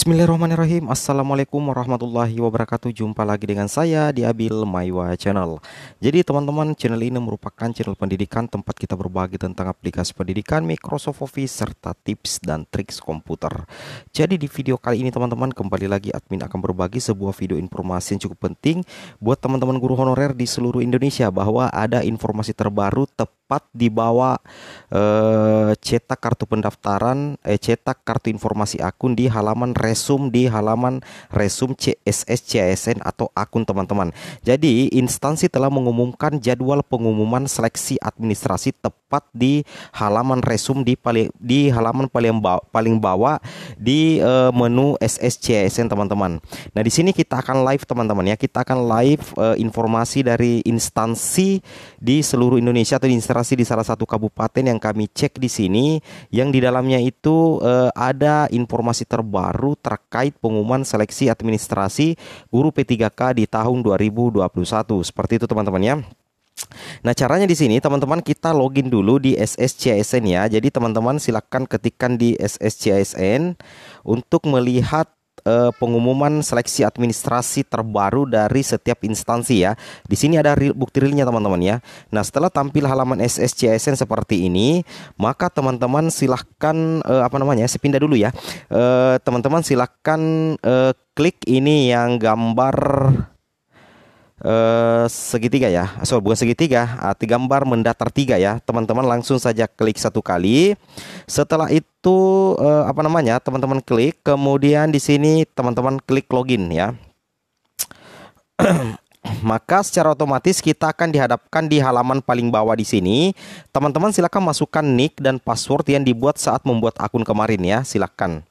Bismillahirrahmanirrahim Assalamualaikum warahmatullahi wabarakatuh Jumpa lagi dengan saya di Abil Maiwa Channel Jadi teman-teman channel ini merupakan channel pendidikan Tempat kita berbagi tentang aplikasi pendidikan Microsoft Office Serta tips dan triks komputer Jadi di video kali ini teman-teman Kembali lagi admin akan berbagi sebuah video informasi yang cukup penting Buat teman-teman guru honorer di seluruh Indonesia Bahwa ada informasi terbaru tepat di bawah eh, cetak kartu pendaftaran eh, Cetak kartu informasi akun di halaman resume di halaman resume CSS CSN atau akun teman-teman. Jadi instansi telah mengumumkan jadwal pengumuman seleksi administrasi tepat di halaman resume di paling di halaman paling bawah, paling bawah di uh, menu SS CSN teman-teman. Nah, di sini kita akan live teman-teman ya. Kita akan live uh, informasi dari instansi di seluruh Indonesia atau instansi di salah satu kabupaten yang kami cek di sini yang di dalamnya itu uh, ada informasi terbaru terkait pengumuman seleksi administrasi guru P3K di tahun 2021. Seperti itu teman-teman ya. Nah caranya di sini teman-teman kita login dulu di SSCSN ya. Jadi teman-teman silakan ketikkan di SSCSN untuk melihat uh, pengumuman seleksi administrasi terbaru dari setiap instansi ya. Di sini ada bukti realnya teman-teman ya. Nah, setelah tampil halaman SSCSN seperti ini, maka teman-teman silahkan uh, apa namanya? Saya pindah dulu ya. Eh, teman-teman uh, silahkan uh, klik ini yang gambar eh, segitiga ya, so bukan segitiga, eh, tiga gambar mendatar tiga ya, teman-teman langsung saja klik satu kali. Setelah itu eh, apa namanya, teman-teman klik, kemudian di sini teman-teman klik login ya. Maka secara otomatis kita akan dihadapkan di halaman paling bawah di sini. Teman-teman silakan masukkan nick dan password yang dibuat saat membuat akun kemarin ya, silakan.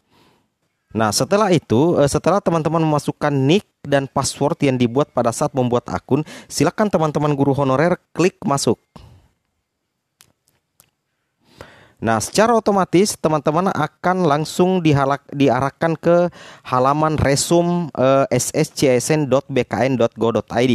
Nah, setelah itu, eh, setelah teman-teman memasukkan nick dan password yang dibuat pada saat membuat akun, silakan teman-teman guru honorer klik masuk. Nah, secara otomatis teman-teman akan langsung dihalak, diarahkan ke halaman resume eh, sscsn.bkn.go.id.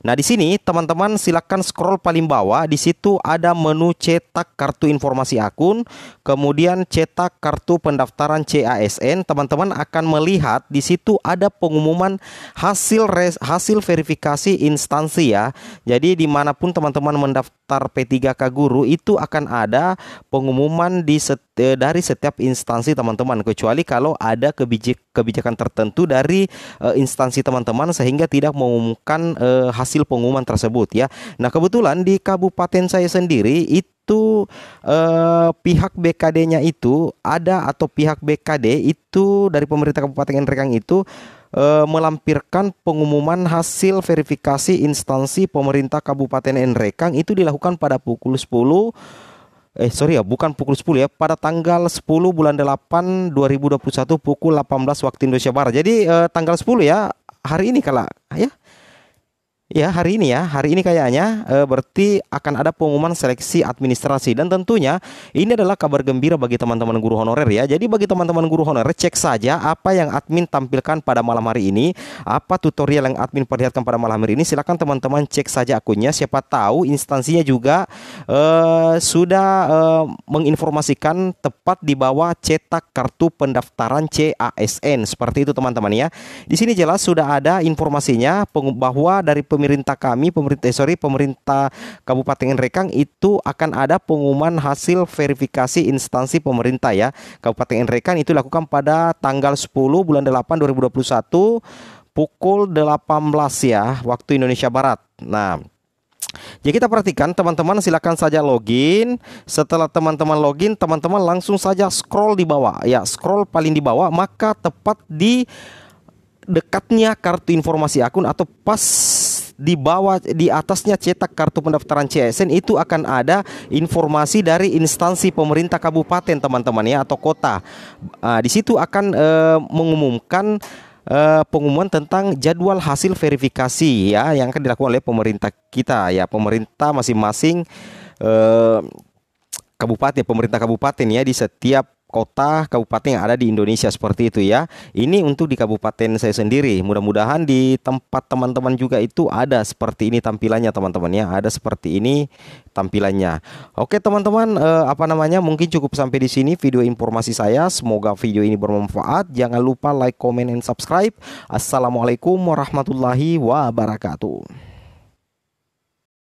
Nah, di sini teman-teman silakan scroll paling bawah, di situ ada menu cetak kartu informasi akun, kemudian cetak kartu pendaftaran CASN. Teman-teman akan melihat di situ ada pengumuman hasil res, hasil verifikasi instansi ya. Jadi dimanapun teman-teman mendaftar P3K Guru itu akan ada pengumuman pengumuman di set, eh, dari setiap instansi teman-teman kecuali kalau ada kebijik, kebijakan tertentu dari eh, instansi teman-teman sehingga tidak mengumumkan eh, hasil pengumuman tersebut ya. Nah, kebetulan di kabupaten saya sendiri itu eh, pihak BKD-nya itu ada atau pihak BKD itu dari pemerintah Kabupaten Enrekang itu melampirkan pengumuman hasil verifikasi instansi pemerintah Kabupaten Nrekang itu dilakukan pada pukul 10 eh sorry ya bukan pukul 10 ya pada tanggal 10 bulan 8 2021 pukul 18 waktu Indonesia Barat. Jadi eh, tanggal 10 ya hari ini kalau ya Ya, hari ini ya, hari ini kayaknya e, berarti akan ada pengumuman seleksi administrasi dan tentunya ini adalah kabar gembira bagi teman-teman guru honorer ya. Jadi bagi teman-teman guru honorer cek saja apa yang admin tampilkan pada malam hari ini, apa tutorial yang admin perlihatkan pada malam hari ini. Silakan teman-teman cek saja akunnya. Siapa tahu instansinya juga e, sudah e, menginformasikan tepat di bawah cetak kartu pendaftaran CASN. Seperti itu teman-teman ya. Di sini jelas sudah ada informasinya bahwa dari pem pemerintah kami, pemerintah eh, sorry pemerintah Kabupaten Rekang itu akan ada pengumuman hasil verifikasi instansi pemerintah ya. Kabupaten Rekang itu lakukan pada tanggal 10 bulan 8 2021 pukul 18 ya waktu Indonesia Barat. Nah, jadi kita perhatikan teman-teman silakan saja login. Setelah teman-teman login, teman-teman langsung saja scroll di bawah. Ya, scroll paling di bawah maka tepat di dekatnya kartu informasi akun atau pas di bawah di atasnya cetak kartu pendaftaran CSN itu akan ada informasi dari instansi pemerintah kabupaten teman-teman ya atau kota. Nah, di situ akan eh, mengumumkan Uh, pengumuman tentang jadwal hasil verifikasi ya yang akan dilakukan oleh pemerintah kita ya pemerintah masing-masing uh, kabupaten pemerintah kabupaten ya di setiap kota kabupaten yang ada di Indonesia seperti itu ya. Ini untuk di kabupaten saya sendiri. Mudah-mudahan di tempat teman-teman juga itu ada seperti ini tampilannya teman-teman ya. Ada seperti ini tampilannya. Oke teman-teman eh, apa namanya? Mungkin cukup sampai di sini video informasi saya. Semoga video ini bermanfaat. Jangan lupa like, comment and subscribe. Assalamualaikum warahmatullahi wabarakatuh.